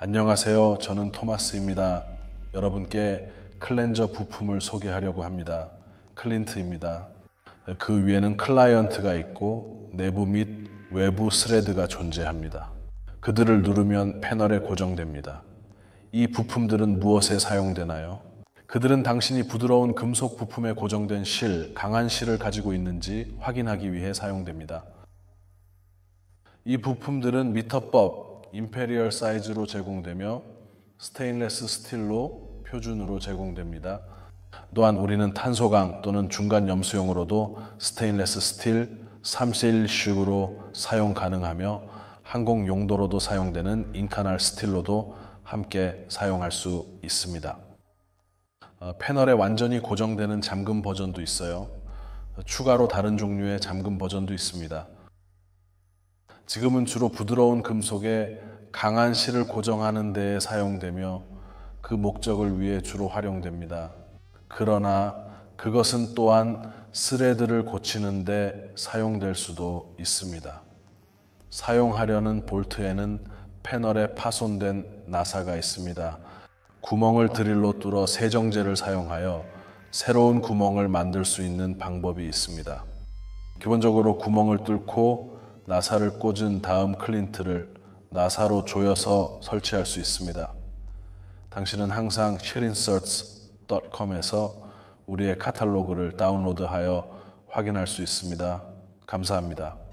안녕하세요. 저는 토마스입니다. 여러분께 클렌저 부품을 소개하려고 합니다. 클린트입니다. 그 위에는 클라이언트가 있고 내부 및 외부 스레드가 존재합니다. 그들을 누르면 패널에 고정됩니다. 이 부품들은 무엇에 사용되나요? 그들은 당신이 부드러운 금속 부품에 고정된 실, 강한 실을 가지고 있는지 확인하기 위해 사용됩니다. 이 부품들은 미터법, 임페리얼 사이즈로 제공되며 스테인레스 스틸로 표준으로 제공됩니다. 또한 우리는 탄소강 또는 중간 염수용으로도 스테인레스 스틸 3실식으로 사용 가능하며 항공 용도로도 사용되는 인카날 스틸로도 함께 사용할 수 있습니다. 어, 패널에 완전히 고정되는 잠금 버전도 있어요. 추가로 다른 종류의 잠금 버전도 있습니다. 지금은 주로 부드러운 금속에 강한 실을 고정하는 데에 사용되며 그 목적을 위해 주로 활용됩니다. 그러나 그것은 또한 스레드를 고치는데 사용될 수도 있습니다. 사용하려는 볼트에는 패널에 파손된 나사가 있습니다. 구멍을 드릴로 뚫어 세정제를 사용하여 새로운 구멍을 만들 수 있는 방법이 있습니다. 기본적으로 구멍을 뚫고 나사를 꽂은 다음 클린트를 나사로 조여서 설치할 수 있습니다. 당신은 항상 sherinserts.com에서 우리의 카탈로그를 다운로드하여 확인할 수 있습니다. 감사합니다.